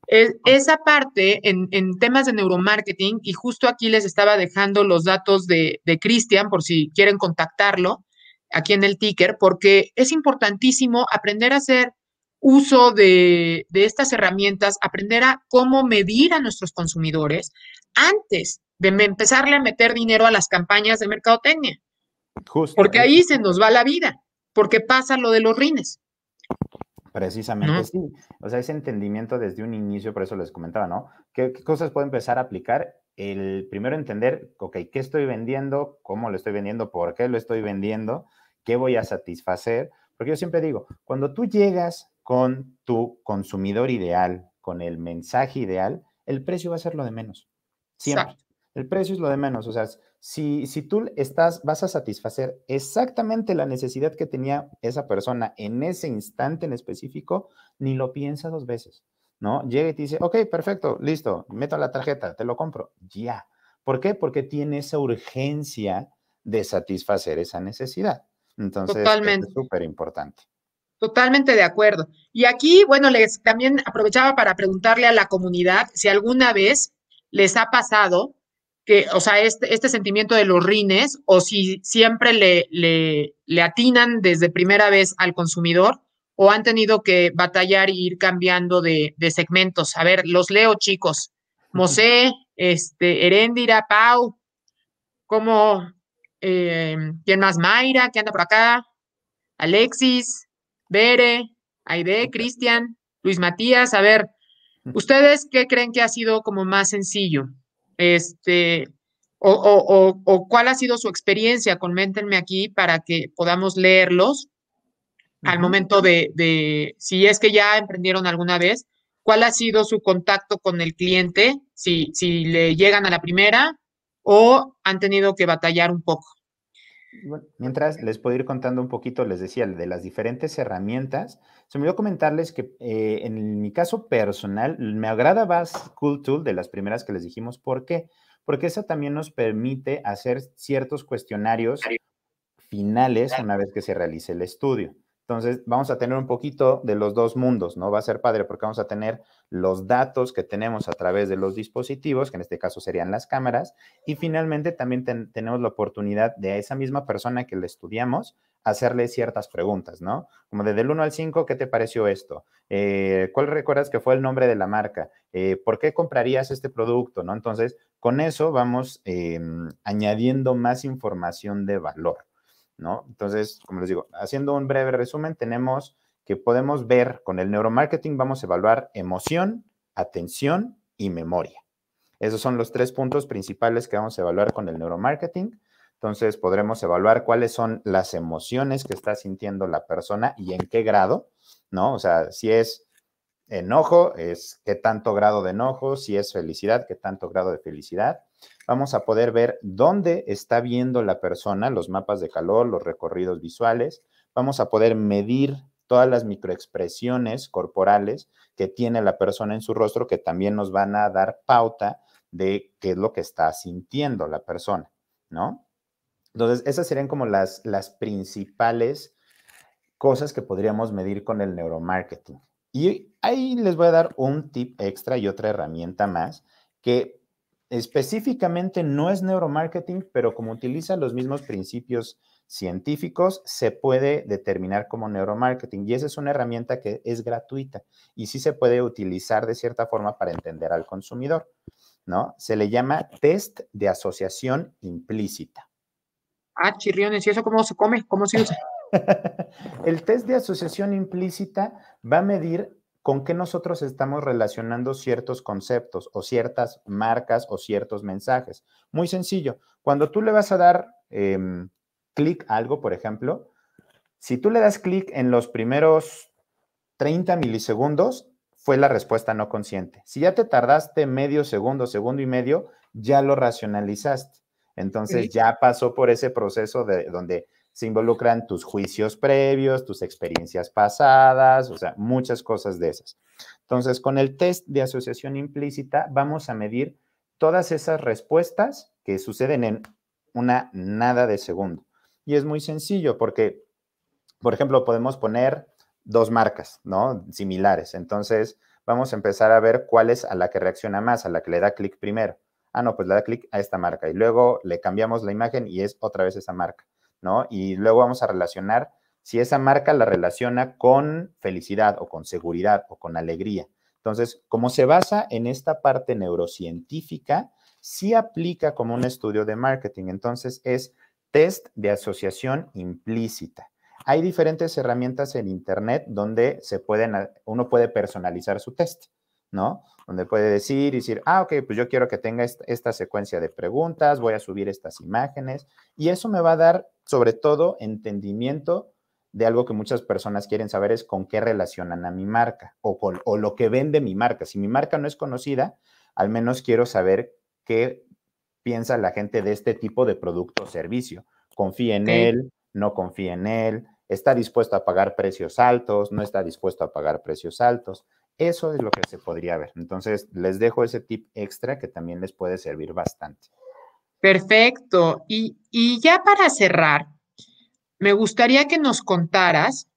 esa parte en, temas de neuromarketing, y justo aquí les estaba dejando los datos de, de Cristian por si quieren contactarlo aquí en el ticker, porque es importantísimo aprender a hacer uso de, de estas herramientas, aprender a cómo medir a nuestros consumidores antes de empezarle a meter dinero a las campañas de mercadotecnia. Porque ahí se nos va la vida, porque pasa lo de los rines. Precisamente sí. O sea, ese entendimiento desde un inicio, por eso les comentaba, ¿no? ¿Qué, cosas puedo empezar a aplicar? El primero entender, ok, ¿qué estoy vendiendo? ¿Cómo lo estoy vendiendo? ¿Por qué lo estoy vendiendo? ¿Qué voy a satisfacer? Porque yo siempre digo, cuando tú llegas con tu consumidor ideal, con el mensaje ideal, el precio va a ser lo de menos. Siempre. El precio es lo de menos. O sea, si, tú estás, vas a satisfacer exactamente la necesidad que tenía esa persona en ese instante en específico, ni lo piensa dos veces, ¿no? Llega y te dice, ok, perfecto, listo, meto la tarjeta, te lo compro, ya. ¿Por qué? Porque tiene esa urgencia de satisfacer esa necesidad. Entonces, es súper importante. Totalmente de acuerdo. Y aquí, bueno, les también aprovechaba para preguntarle a la comunidad si alguna vez les ha pasado que, o sea, este, este sentimiento de los rines, o si siempre le, le, le atinan desde primera vez al consumidor, o han tenido que batallar e ir cambiando de, segmentos. A ver, los leo, chicos. Mosé, este, Heréndira, Pau, como, eh, ¿quién más? Mayra, que anda por acá, Alexis, Bere, Aide, Cristian, Luis Matías. A ver, ¿ustedes qué creen que ha sido como más sencillo? Este, o, cuál ha sido su experiencia, coméntenme aquí para que podamos leerlos al momento de, de, si es que ya emprendieron alguna vez, cuál ha sido su contacto con el cliente, si, si le llegan a la primera o han tenido que batallar un poco mientras les puedo ir contando un poquito, les decía, de las diferentes herramientas. Se me olvidó comentarles que eh, en mi caso personal me agrada más Cool Tool de las primeras que les dijimos. ¿Por qué? Porque esa también nos permite hacer ciertos cuestionarios finales una vez que se realice el estudio. Entonces, vamos a tener un poquito de los dos mundos, ¿no? Va a ser padre porque vamos a tener los datos que tenemos a través de los dispositivos, que en este caso serían las cámaras, y finalmente también tenemos la oportunidad de a esa misma persona que le estudiamos hacerle ciertas preguntas, ¿no? Como desde el 1 al 5, ¿qué te pareció esto? Eh, ¿Cuál recuerdas que fue el nombre de la marca? Eh, ¿Por qué comprarías este producto? ¿No? Entonces, con eso vamos em, añadiendo más información de valor. Entonces, como les digo, haciendo un breve resumen, tenemos que podemos ver con el neuromarketing, vamos a evaluar emoción, atención y memoria. Esos son los tres puntos principales que vamos a evaluar con el neuromarketing. Entonces, podremos evaluar cuáles son las emociones que está sintiendo la persona y en qué grado, ¿no? O sea, si es enojo es qué tanto grado de enojo, si es felicidad, qué tanto grado de felicidad. Vamos a poder ver dónde está viendo la persona, los mapas de calor, los recorridos visuales. Vamos a poder medir todas las microexpresiones corporales que tiene la persona en su rostro, que también nos van a dar pauta de qué es lo que está sintiendo la persona, ¿no? Entonces, esas serían como las, las principales cosas que podríamos medir con el neuromarketing. Y Ahí les voy a dar un tip extra y otra herramienta más que específicamente no es neuromarketing, pero como utiliza los mismos principios científicos, se puede determinar como neuromarketing. Y esa es una herramienta que es gratuita y sí se puede utilizar de cierta forma para entender al consumidor, ¿no? Se le llama test de asociación implícita. Ah, chirriones, ¿y eso cómo se come? ¿Cómo se usa? (laughs) El test de asociación implícita va a medir con qué nosotros estamos relacionando ciertos conceptos o ciertas marcas o ciertos mensajes. Muy sencillo, cuando tú le vas a dar em, clic a algo, por ejemplo, si tú le das clic en los primeros 30 milisegundos, fue la respuesta no consciente. Si ya te tardaste medio segundo, segundo y medio, ya lo racionalizaste. Entonces ya pasó por ese proceso de donde se involucran tus juicios previos, tus experiencias pasadas, o sea, muchas cosas de esas. Entonces, con el test de asociación implícita vamos a medir todas esas respuestas que suceden en una nada de segundo. Y es muy sencillo porque, por ejemplo, podemos poner dos marcas, ¿no? Similares. Entonces, vamos a empezar a ver cuál es a la que reacciona más, a la que le da clic primero. Ah, no, pues le da clic a esta marca y luego le cambiamos la imagen y es otra vez esa marca. ¿no? Y luego vamos a relacionar si esa marca la relaciona con felicidad o con seguridad o con alegría. Entonces, como se basa en esta parte neurocientífica, sí aplica como un estudio de marketing. Entonces, es test de asociación implícita. Hay diferentes herramientas en Internet donde se pueden, uno puede personalizar su test. ¿no? Donde puede decir y decir, ah, ok, pues yo quiero que tenga esta, secuencia de preguntas, voy a subir estas imágenes y eso me va a dar sobre todo entendimiento de algo que muchas personas quieren saber es con qué relacionan a mi marca o, lo que vende mi marca. Si mi marca no es conocida, al menos quiero saber qué piensa la gente de este tipo de producto o servicio. Confía en él, no confía en él, está dispuesto a pagar precios altos, no está dispuesto a pagar precios altos. Eso es lo que se podría ver. Entonces, les dejo ese tip extra que también les puede servir bastante. Perfecto. Y, ya para cerrar, me gustaría que nos contaras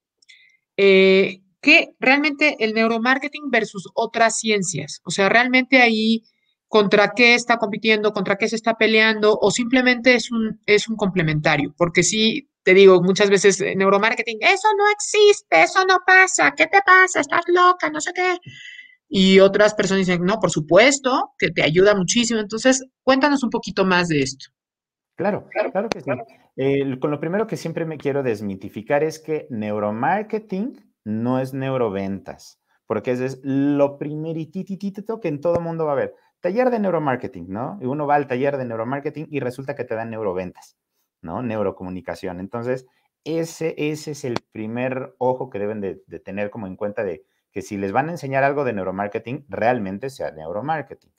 eh, que realmente el neuromarketing versus otras ciencias, o sea, realmente ahí contra qué está compitiendo, contra qué se está peleando, o simplemente es un, es un complementario, porque sí, te digo, muchas veces eh, neuromarketing, eso no existe, eso no pasa, ¿qué te pasa? Estás loca, no sé qué. Y otras personas dicen, no, por supuesto, que te ayuda muchísimo. Entonces, cuéntanos un poquito más de esto. Claro, claro, que sí. Eh, con lo primero que siempre me quiero desmitificar es que neuromarketing no es neuroventas, porque ese es lo primeritititito que en todo mundo va a haber. Taller de neuromarketing, ¿no? Y uno va al taller de neuromarketing y resulta que te dan neuroventas. ¿no? Neurocomunicación. Entonces, ese, es el primer ojo que deben de tener como en cuenta de que si les van a enseñar algo de neuromarketing, realmente sea neuromarketing,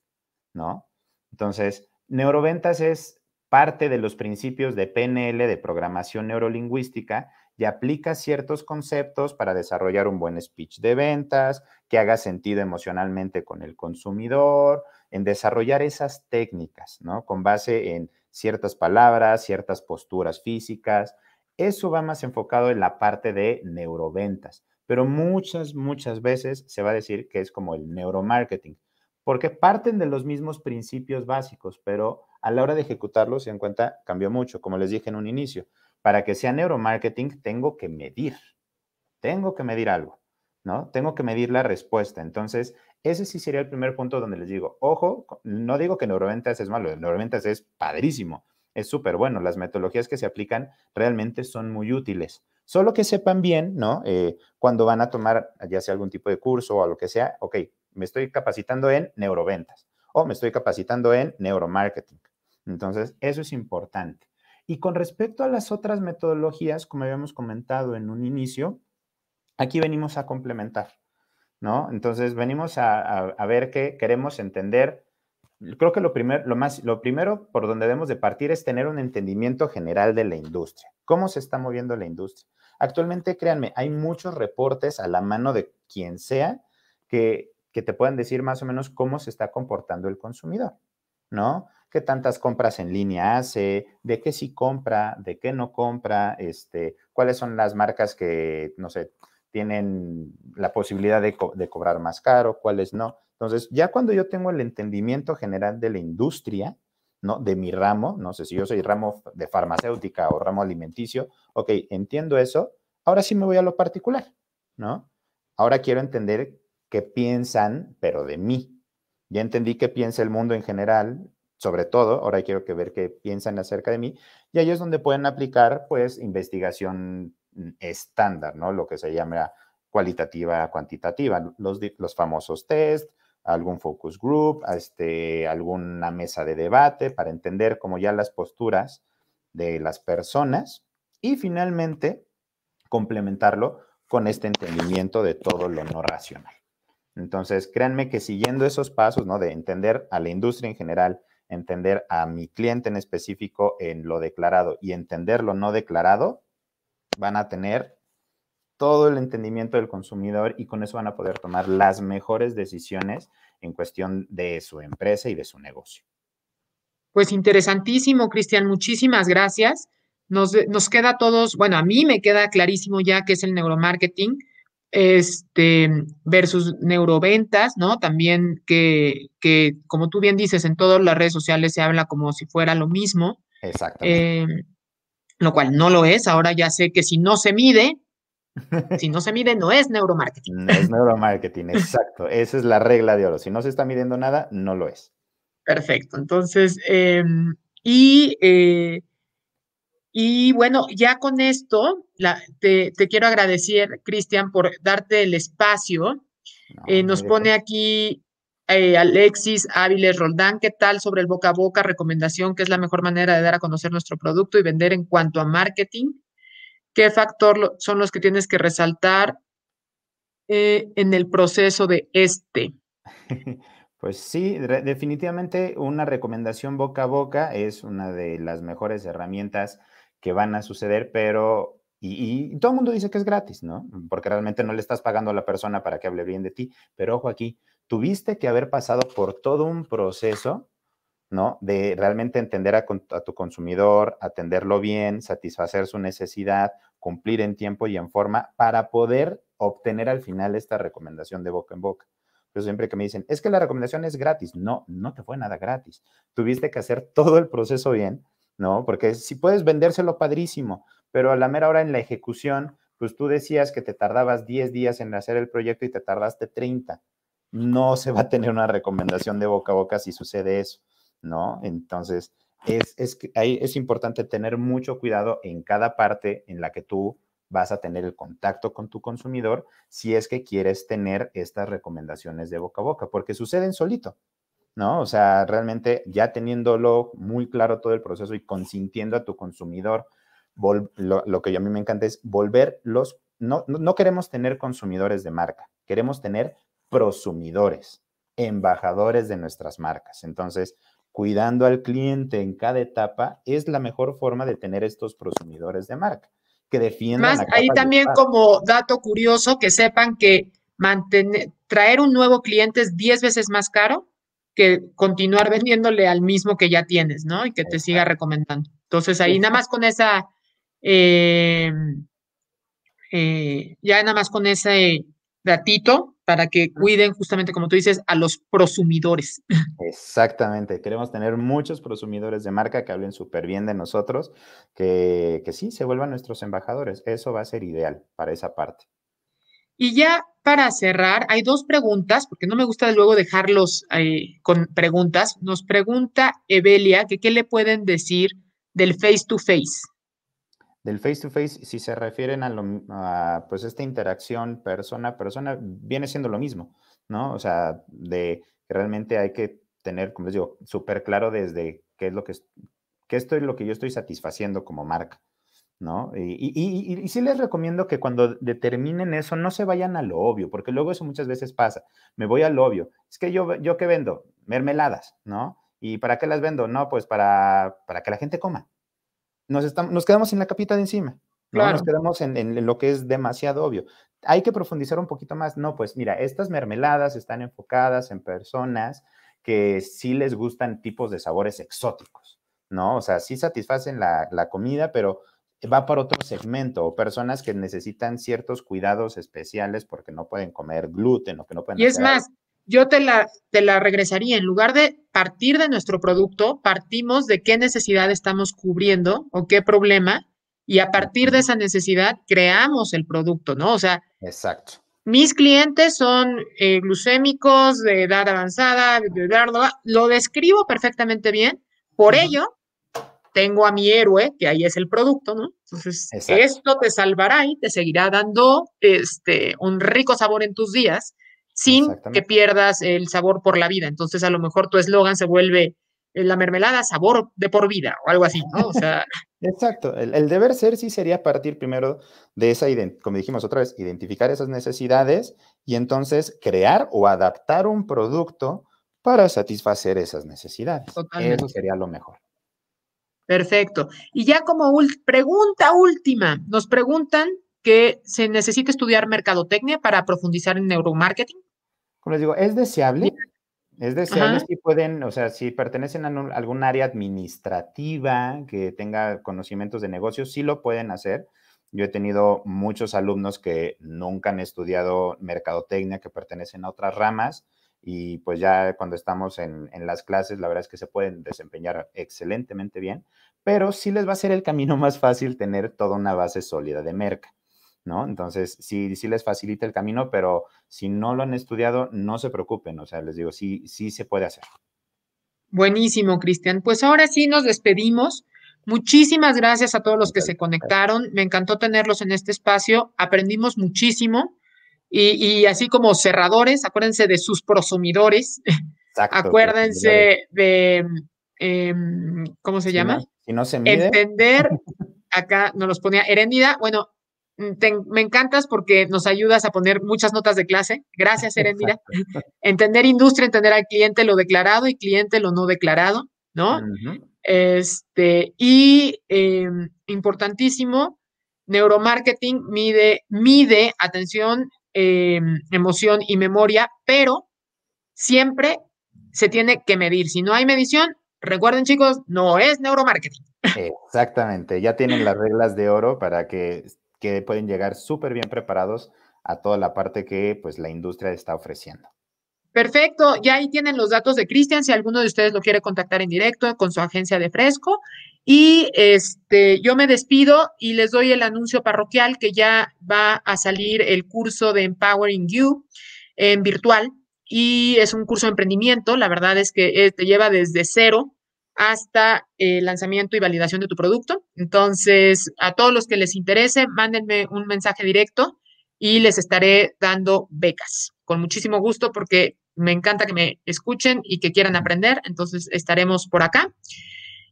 ¿no? Entonces, neuroventas es parte de los principios de PNL, de programación neurolingüística, y aplica ciertos conceptos para desarrollar un buen speech de ventas, que haga sentido emocionalmente con el consumidor, en desarrollar esas técnicas, ¿no? Con base en ciertas palabras, ciertas posturas físicas. Eso va más enfocado en la parte de neuroventas, pero muchas, muchas veces se va a decir que es como el neuromarketing, porque parten de los mismos principios básicos, pero a la hora de ejecutarlos, se dan cuenta, cambió mucho, como les dije en un inicio. Para que sea neuromarketing, tengo que medir, tengo que medir algo, ¿no? Tengo que medir la respuesta. Entonces, ese sí sería el primer punto donde les digo, ojo, no digo que neuroventas es malo, neuroventas es padrísimo, es súper bueno, las metodologías que se aplican realmente son muy útiles. Solo que sepan bien, ¿no? Eh, cuando van a tomar ya sea algún tipo de curso o lo que sea, ok, me estoy capacitando en neuroventas o me estoy capacitando en neuromarketing. Entonces, eso es importante. Y con respecto a las otras metodologías, como habíamos comentado en un inicio, aquí venimos a complementar. Entonces venimos a, ver qué queremos entender. Creo que lo, primer, lo, más, lo primero por donde debemos de partir es tener un entendimiento general de la industria. ¿Cómo se está moviendo la industria? Actualmente, créanme, hay muchos reportes a la mano de quien sea que, te puedan decir más o menos cómo se está comportando el consumidor, ¿no? qué tantas compras en línea hace, de qué sí compra, de qué no compra, este, cuáles son las marcas que, no sé, tienen la posibilidad de, cobrar más caro, cuáles no. Entonces, ya cuando yo tengo el entendimiento general de la industria, ¿no? De mi ramo, no sé si yo soy ramo de farmacéutica o ramo alimenticio, ok, entiendo eso, ahora sí me voy a lo particular, ¿no? Ahora quiero entender qué piensan, pero de mí. Ya entendí qué piensa el mundo en general, sobre todo, ahora quiero que ver qué piensan acerca de mí, y ahí es donde pueden aplicar, pues, investigación estándar, ¿no? Lo que se llama cualitativa, cuantitativa, los, los famosos test, algún focus group, este, alguna mesa de debate para entender como ya las posturas de las personas y finalmente complementarlo con este entendimiento de todo lo no racional. Entonces, créanme que siguiendo esos pasos, ¿no? De entender a la industria en general, entender a mi cliente en específico en lo declarado y entender lo no declarado, van a tener todo el entendimiento del consumidor y con eso van a poder tomar las mejores decisiones en cuestión de su empresa y de su negocio. Pues interesantísimo, Cristian. Muchísimas gracias. Nos, queda a todos, bueno, a mí me queda clarísimo ya que es el neuromarketing este, versus neuroventas, ¿no? También que, como tú bien dices, en todas las redes sociales se habla como si fuera lo mismo. Exactamente. Eh, lo cual no lo es. Ahora ya sé que si no se mide, (laughs) si no se mide, no es neuromarketing. No es neuromarketing, exacto. Esa es la regla de oro. Si no se está midiendo nada, no lo es. Perfecto. Entonces, em, eh, y, bueno, ya con esto, te, quiero agradecer, Cristian, por darte el espacio. Eh, nos pone aquí eh, Alexis Áviles Roldán, ¿qué tal sobre el boca a boca? Recomendación, qué es la mejor manera de dar a conocer nuestro producto y vender en cuanto a marketing? ¿Qué factor son los que tienes que resaltar eh, en el proceso de este? (laughs) Pues sí, definitivamente una recomendación boca a boca es una de las mejores herramientas que van a suceder, pero y, y, todo el mundo dice que es gratis, ¿no? Porque realmente no le estás pagando a la persona para que hable bien de ti, pero ojo aquí, tuviste que haber pasado por todo un proceso, ¿no? De realmente entender a, tu consumidor, atenderlo bien, satisfacer su necesidad, cumplir en tiempo y en forma para poder obtener al final esta recomendación de boca en boca. Yo siempre que me dicen, es que la recomendación es gratis. No, no te fue nada gratis. Tuviste que hacer todo el proceso bien, ¿no? Porque si puedes vendérselo padrísimo, pero a la mera hora en la ejecución, pues tú decías que te tardabas 10 días en hacer el proyecto y te tardaste 30 no se va a tener una recomendación de boca a boca si sucede eso, ¿no? Entonces, es, es, es importante tener mucho cuidado en cada parte en la que tú vas a tener el contacto con tu consumidor si es que quieres tener estas recomendaciones de boca a boca, porque suceden solito, ¿no? O sea, realmente ya teniéndolo muy claro todo el proceso y consintiendo a tu consumidor, lo, que yo a mí me encanta es volver los, no, no queremos tener consumidores de marca, queremos tener prosumidores, embajadores de nuestras marcas. Entonces, cuidando al cliente en cada etapa es la mejor forma de tener estos prosumidores de marca que defiendan. Más, ahí también como dato curioso que sepan que traer un nuevo cliente es 10 veces más caro que continuar vendiéndole al mismo que ya tienes, ¿no? Y que te siga recomendando. Entonces ahí nada más con esa, eh, eh, ya nada más con ese datito, para que cuiden justamente, como tú dices, a los prosumidores. (laughs) Exactamente, queremos tener muchos prosumidores de marca que hablen súper bien de nosotros, que, sí, se vuelvan nuestros embajadores. Eso va a ser ideal para esa parte. Y ya para cerrar, hay dos preguntas, porque no me gusta luego dejarlos eh, con preguntas. Nos pregunta Evelia que qué le pueden decir del face to face. Del face-to-face, si se refieren a, pues esta interacción persona persona, viene siendo lo mismo, ¿no? O sea, de realmente hay que tener, como les digo, súper claro desde qué es lo que, qué lo que yo estoy satisfaciendo como marca, ¿no? Y, y, sí les recomiendo que cuando determinen eso, no se vayan a lo obvio, porque luego eso muchas veces pasa. Me voy al obvio. Es que yo, yo qué vendo? Mermeladas, ¿no? ¿Y para qué las vendo? No, pues para, para que la gente coma nos, estamos, nos quedamos en la capita de encima. Nos quedamos en, lo que es demasiado obvio. Hay que profundizar un poquito más. No, pues mira, estas mermeladas están enfocadas en personas que sí les gustan tipos de sabores exóticos, ¿no? O sea, sí satisfacen la, comida, pero va para otro segmento o personas que necesitan ciertos cuidados especiales porque no pueden comer gluten o que no pueden. Y es más, yo te la, la regresaría. En lugar de partir de nuestro producto, partimos de qué necesidad estamos cubriendo o qué problema, y a partir de esa necesidad creamos el producto, ¿no? O sea, exacto. Mis clientes son eh, glucémicos de edad avanzada, de lo describo perfectamente bien. Por ello, tengo a mi héroe, que ahí es el producto, ¿no? Entonces, esto te salvará y te seguirá dando este, un rico sabor en tus días sin que pierdas el sabor por la vida. Entonces, a lo mejor tu eslogan se vuelve eh, la mermelada sabor de por vida o algo así, ¿no? O sea... (laughs) Exacto, el, deber ser sí sería partir primero de esa, como dijimos otra vez, identificar esas necesidades y entonces crear o adaptar un producto para satisfacer esas necesidades. Totalmente. Eso sería lo mejor. Perfecto. Y ya como pregunta última, nos preguntan que se necesita estudiar mercadotecnia para profundizar en neuromarketing como les digo, es deseable. Es deseable si pueden, o sea, si pertenecen a, algún área administrativa que tenga conocimientos de negocios, sí lo pueden hacer. Yo he tenido muchos alumnos que nunca han estudiado mercadotecnia, que pertenecen a otras ramas, y pues ya cuando estamos en, en, las clases, la verdad es que se pueden desempeñar excelentemente bien, pero sí les va a ser el camino (laughs) más fácil tener toda una base sólida de merca. ¿no? Entonces, sí, sí les facilita el camino, pero si no lo han estudiado, no se preocupen, o sea, les digo, sí, sí se puede hacer. Buenísimo, Cristian. Pues ahora sí nos despedimos. Muchísimas gracias a todos los que se conectaron. Me encantó tenerlos en este espacio. Aprendimos muchísimo. Y, así como cerradores, acuérdense de sus prosumidores. (laughs) acuérdense (laughs) de, em, ¿cómo se llama? no, se Entender, (laughs) acá nos los ponía Herendida, Bueno, Mm, me encantas porque nos ayudas a poner muchas notas de clase. Gracias, Eren, (laughs) Entender industria, entender al cliente lo declarado y cliente lo no declarado, ¿no? Este, y em, importantísimo, neuromarketing mide, mide atención, em, emoción y memoria, pero siempre se tiene que medir. Si no hay medición, recuerden chicos, no es neuromarketing. Exactamente, ya tienen las reglas de oro para que que pueden llegar súper bien preparados a toda la parte que pues la industria está ofreciendo. Perfecto, ya ahí tienen los datos de Cristian, si alguno de ustedes lo quiere contactar en directo con su agencia de fresco. Y este, yo me despido y les doy el anuncio parroquial que ya va a salir el curso de Empowering You en virtual y es un curso de emprendimiento. La verdad es que eh, te lleva desde cero hasta el lanzamiento y validación de tu producto. Entonces, a todos los que les interese, mándenme un mensaje directo y les estaré dando becas. Con muchísimo gusto porque me encanta que me escuchen y que quieran aprender. Entonces, estaremos por acá.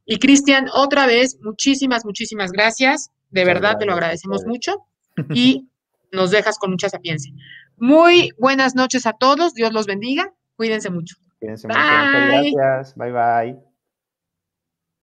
Y Cristian, otra vez, muchísimas, muchísimas gracias. De verdad, te lo agradecemos mucho (laughs) y nos dejas con mucha sapiencia. Muy buenas noches a todos. Dios los bendiga. Cuídense mucho. Cuídense gracias. Bye, bye.